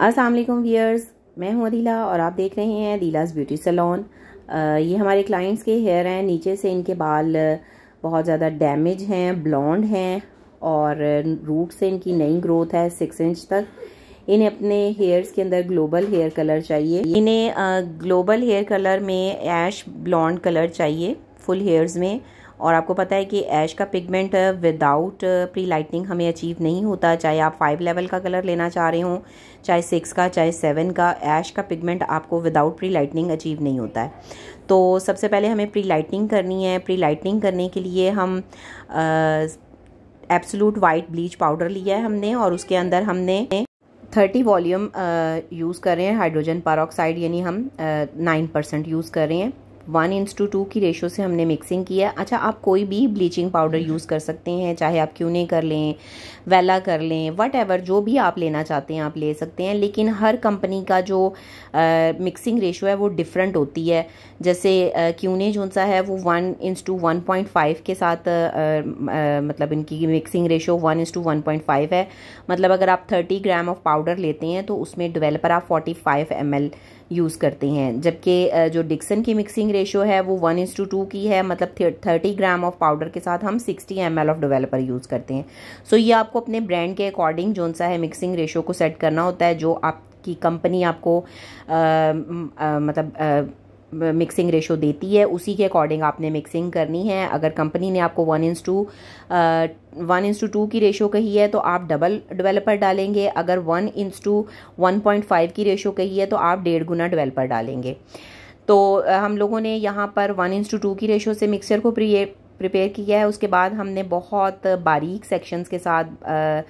असल वियर्स मैं हूँ अदीला और आप देख रहे हैं अदीलाज़ ब्यूटी सलोन ये हमारे क्लाइंट्स के हेयर हैं नीचे से इनके बाल बहुत ज़्यादा डैमेज हैं ब्लॉन्ड हैं और रूट से इनकी नई ग्रोथ है सिक्स इंच तक इन्हें अपने हेयर्स के अंदर ग्लोबल हेयर कलर चाहिए इन्हें ग्लोबल हेयर कलर में ऐश ब्लॉन्ड कलर चाहिए फुल हेयर्स में और आपको पता है कि ऐश का पिगमेंट विदाउट प्री लाइटनिंग हमें अचीव नहीं होता चाहे आप फाइव लेवल का कलर लेना चाह रहे हों चाहे सिक्स का चाहे सेवन का ऐश का पिगमेंट आपको विदाउट प्री लाइटनिंग अचीव नहीं होता है तो सबसे पहले हमें प्री लाइटनिंग करनी है प्री लाइटनिंग करने के लिए हम एब्सोलूट वाइट ब्लीच पाउडर लिया है हमने और उसके अंदर हमने थर्टी वॉल्यूम यूज़ कर रहे हैं हाइड्रोजन पारोक्साइड यानी हम नाइन परसेंट यूज़ कर रहे हैं वन इंस टू टू की रेशो से हमने मिक्सिंग किया अच्छा आप कोई भी ब्लीचिंग पाउडर यूज़ कर सकते हैं चाहे आप क्यूने कर लें वेला कर लें वट एवर जो भी आप लेना चाहते हैं आप ले सकते हैं लेकिन हर कंपनी का जो मिक्सिंग रेशो है वो डिफरेंट होती है जैसे क्यूने जो सा है वो one is to one point five के साथ uh, uh, मतलब इनकी mixing ratio one is to one point five है मतलब अगर आप थर्टी ग्राम ऑफ पाउडर लेते हैं तो उसमें डिवेलपर आप forty five M L use करते हैं जबकि जो डिक्सन की मिक्सिंग रेशो है वो वन इंस टू टू की है मतलब थर्टी ग्राम ऑफ पाउडर के साथ हम sixty M of developer use करते हैं सो so, ये आपको अपने ब्रांड के अकॉर्डिंग जो सा है मिक्सिंग रेशो को सेट करना होता है जो आपकी कंपनी आपको आ, आ, मतलब आ, मिक्सिंग रेशो देती है उसी के अकॉर्डिंग आपने मिक्सिंग करनी है अगर कंपनी ने आपको one is to one is to two की रेशो कही है तो आप डबल डेवलपर डालेंगे अगर one is to one point five की रेशो कही है तो आप डेढ़ गुना डेवलपर डालेंगे तो हम लोगों ने यहाँ पर वन इंस टू टू की रेशो से मिक्सर को प्रिपेयर किया है उसके बाद हमने बहुत बारीक सेक्शंस के साथ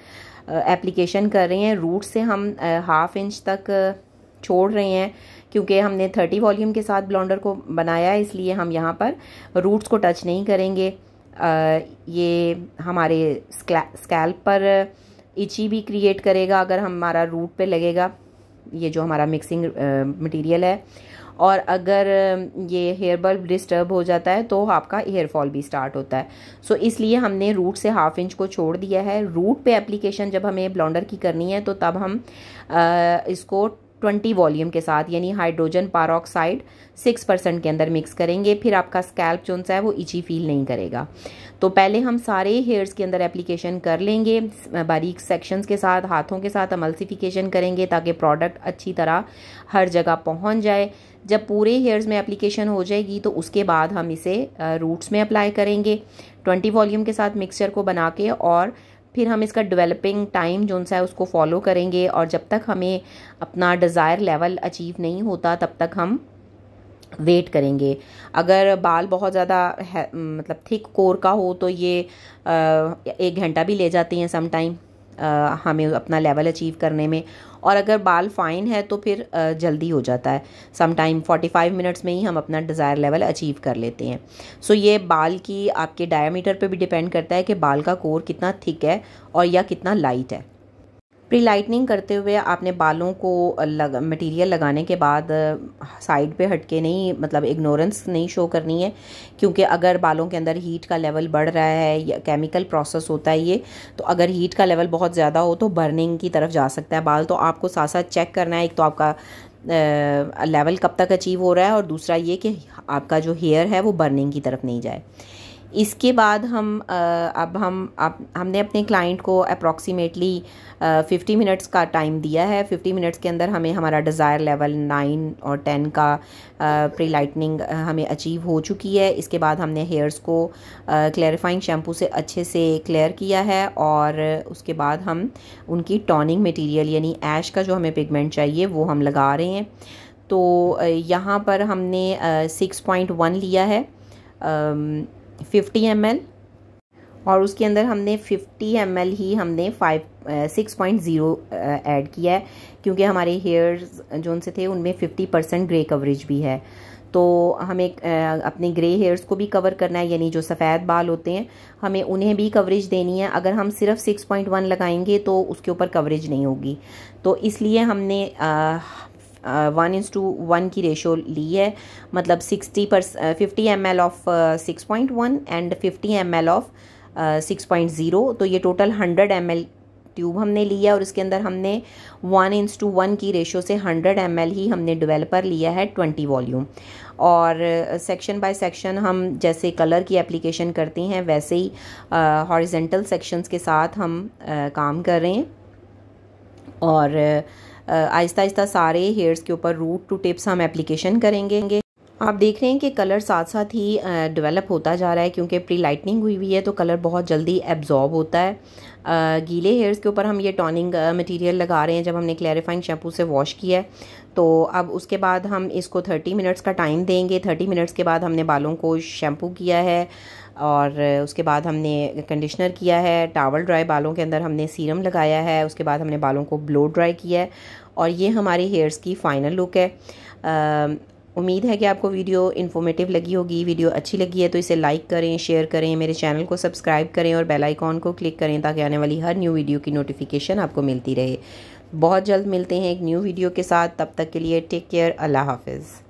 एप्लीकेशन कर रहे हैं रूट से हम हाफ इंच तक छोड़ रहे हैं क्योंकि हमने 30 वॉल्यूम के साथ ब्लॉन्डर को बनाया है इसलिए हम यहाँ पर रूट्स को टच नहीं करेंगे आ, ये हमारे स्कैल्प पर इची भी क्रिएट करेगा अगर हमारा रूट पे लगेगा ये जो हमारा मिक्सिंग मटेरियल है और अगर ये हेयर बल्ब डिस्टर्ब हो जाता है तो आपका हेयर फॉल भी स्टार्ट होता है सो so, इसलिए हमने रूट से हाफ इंच को छोड़ दिया है रूट पे एप्लीकेशन जब हमें ब्लॉन्डर की करनी है तो तब हम आ, इसको ट्वेंटी वॉल्यूम के साथ यानी हाइड्रोजन पारोक्साइड सिक्स परसेंट के अंदर मिक्स करेंगे फिर आपका स्कैल्प जो है वो इची फील नहीं करेगा तो पहले हम सारे हेयर्स के अंदर एप्लीकेशन कर लेंगे बारीक सेक्शंस के साथ हाथों के साथ अमल्सिफिकेशन करेंगे ताकि प्रोडक्ट अच्छी तरह हर जगह पहुंच जाए जब पूरे हेयर्स में एप्लीकेशन हो जाएगी तो उसके बाद हम इसे रूट्स में अप्लाई करेंगे 20 वॉल्यूम के साथ मिक्सचर को बना के और फिर हम इसका डेवलपिंग टाइम जो सा है उसको फॉलो करेंगे और जब तक हमें अपना डिज़ायर लेवल अचीव नहीं होता तब तक हम वेट करेंगे अगर बाल बहुत ज़्यादा मतलब थिक कोर का हो तो ये एक घंटा भी ले जाती हैं सम टाइम हमें अपना लेवल अचीव करने में और अगर बाल फाइन है तो फिर जल्दी हो जाता है सम टाइम 45 मिनट्स में ही हम अपना डिज़ायर लेवल अचीव कर लेते हैं सो so ये बाल की आपके डायामीटर पे भी डिपेंड करता है कि बाल का कोर कितना थिक है और या कितना लाइट है प्री लाइटनिंग करते हुए आपने बालों को लग मटेरियल लगाने के बाद साइड पे हटके नहीं मतलब इग्नोरेंस नहीं शो करनी है क्योंकि अगर बालों के अंदर हीट का लेवल बढ़ रहा है या केमिकल प्रोसेस होता है ये तो अगर हीट का लेवल बहुत ज़्यादा हो तो बर्निंग की तरफ जा सकता है बाल तो आपको साथ साथ चेक करना है एक तो आपका लेवल कब तक अचीव हो रहा है और दूसरा ये कि आपका जो हेयर है वो बर्निंग की तरफ नहीं जाए इसके बाद हम अब हम अब हमने अपने क्लाइंट को अप्रॉक्सीमेटली फ़िफ्टी मिनट्स का टाइम दिया है फ़िफ्टी मिनट्स के अंदर हमें हमारा डिज़ायर लेवल नाइन और टेन का प्री लाइटनिंग हमें अचीव हो चुकी है इसके बाद हमने हेयर्स को क्लैरिफाइंग शैम्पू से अच्छे से क्लियर किया है और उसके बाद हम उनकी टॉनिंग मटेरियल यानी ऐश का जो हमें पिगमेंट चाहिए वो हम लगा रहे हैं तो यहाँ पर हमने सिक्स पॉइंट वन लिया है फिफ्टी एम और उसके अंदर हमने 50 एम ही हमने five six point zero add किया है क्योंकि हमारे हेयर्स जो उनसे थे उनमें 50 परसेंट ग्रे कवरेज भी है तो हमें uh, अपने ग्रे हेयर्स को भी कवर करना है यानी जो सफ़ेद बाल होते हैं हमें उन्हें भी कवरेज देनी है अगर हम सिर्फ 6.1 लगाएंगे तो उसके ऊपर कवरेज नहीं होगी तो इसलिए हमने uh, one is to one की रेशो ली है मतलब सिक्सटी पर fifty M L of six point one and fifty M L of six point zero तो ये total hundred M L tube हमने लिया और इसके अंदर हमने वन इंस टू वन की रेशो से हंड्रेड एम एल ही हमने डिवेलपर लिया है ट्वेंटी वॉल्यूम और सेक्शन बाय सेक्शन हम जैसे कलर की एप्लीकेशन करते हैं वैसे ही हॉरिजेंटल uh, सेक्शंस के साथ हम uh, काम कर रहे हैं और आहिस्ता आहिस्ता सारे हेयर्स के ऊपर रूट टू टिप्स हम एप्लीकेशन करेंगे आप देख रहे हैं कि कलर साथ साथ ही डेवलप होता जा रहा है क्योंकि प्री लाइटनिंग हुई हुई है तो कलर बहुत जल्दी एब्जॉर्ब होता है गीले हेयर्स के ऊपर हम ये टॉनिंग मटेरियल लगा रहे हैं जब हमने क्लैरिफाइंग शैम्पू से वॉश किया है तो अब उसके बाद हम इसको 30 मिनट्स का टाइम देंगे 30 मिनट्स के बाद हमने बालों को शैम्पू किया है और उसके बाद हमने कंडीशनर किया है टावल ड्राई बालों के अंदर हमने सीरम लगाया है उसके बाद हमने बालों को ब्लो ड्राई किया है और ये हमारे हेयर्स की फ़ाइनल लुक है उम्मीद है कि आपको वीडियो इन्फॉर्मेटिव लगी होगी वीडियो अच्छी लगी है तो इसे लाइक करें शेयर करें मेरे चैनल को सब्सक्राइब करें और बेल आइकॉन को क्लिक करें ताकि आने वाली हर न्यू वीडियो की नोटिफिकेशन आपको मिलती रहे बहुत जल्द मिलते हैं एक न्यू वीडियो के साथ तब तक के लिए टेक केयर अल्लाह हाफिज़